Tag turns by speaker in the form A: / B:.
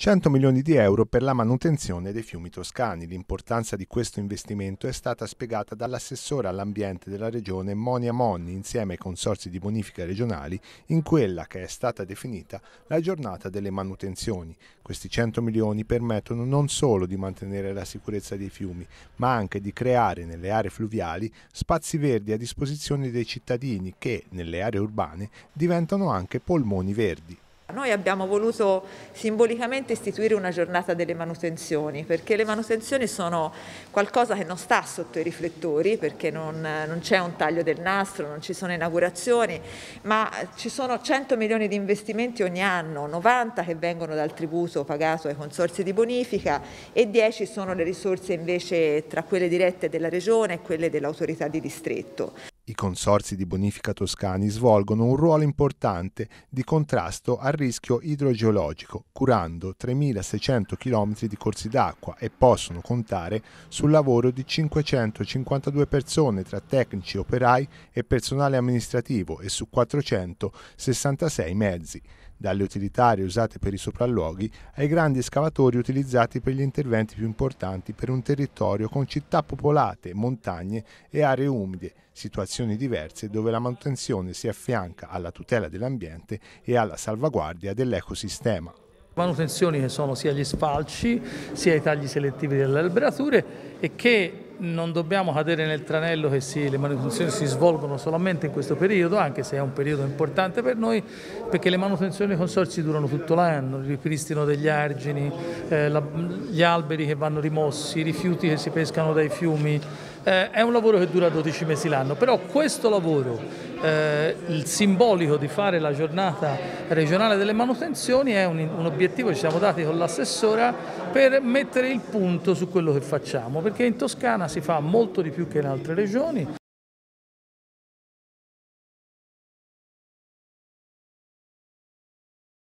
A: 100 milioni di euro per la manutenzione dei fiumi toscani. L'importanza di questo investimento è stata spiegata dall'assessore all'ambiente della regione Monia Monni insieme ai consorsi di bonifica regionali in quella che è stata definita la giornata delle manutenzioni. Questi 100 milioni permettono non solo di mantenere la sicurezza dei fiumi, ma anche di creare nelle aree fluviali spazi verdi a disposizione dei cittadini che, nelle aree urbane, diventano anche polmoni verdi.
B: Noi abbiamo voluto simbolicamente istituire una giornata delle manutenzioni perché le manutenzioni sono qualcosa che non sta sotto i riflettori perché non, non c'è un taglio del nastro, non ci sono inaugurazioni, ma ci sono 100 milioni di investimenti ogni anno, 90 che vengono dal tributo pagato ai consorsi di bonifica e 10 sono le risorse invece tra quelle dirette della regione e quelle dell'autorità di distretto.
A: I consorzi di bonifica toscani svolgono un ruolo importante di contrasto al rischio idrogeologico, curando 3.600 km di corsi d'acqua e possono contare sul lavoro di 552 persone tra tecnici, operai e personale amministrativo e su 466 mezzi dalle utilitarie usate per i sopralluoghi ai grandi scavatori utilizzati per gli interventi più importanti per un territorio con città popolate, montagne e aree umide, situazioni diverse dove la manutenzione si affianca alla tutela dell'ambiente e alla salvaguardia dell'ecosistema
C: manutenzioni che sono sia gli sfalci, sia i tagli selettivi delle alberature e che non dobbiamo cadere nel tranello che sì, le manutenzioni si svolgono solamente in questo periodo, anche se è un periodo importante per noi, perché le manutenzioni dei consorzi durano tutto l'anno, il ripristino degli argini, eh, la, gli alberi che vanno rimossi, i rifiuti che si pescano dai fiumi. Eh, è un lavoro che dura 12 mesi l'anno, però questo lavoro, eh, il simbolico di fare la giornata regionale delle manutenzioni è un, un obiettivo che ci siamo dati con l'assessora per mettere il punto su quello che facciamo, perché in Toscana si fa molto di più che in altre regioni,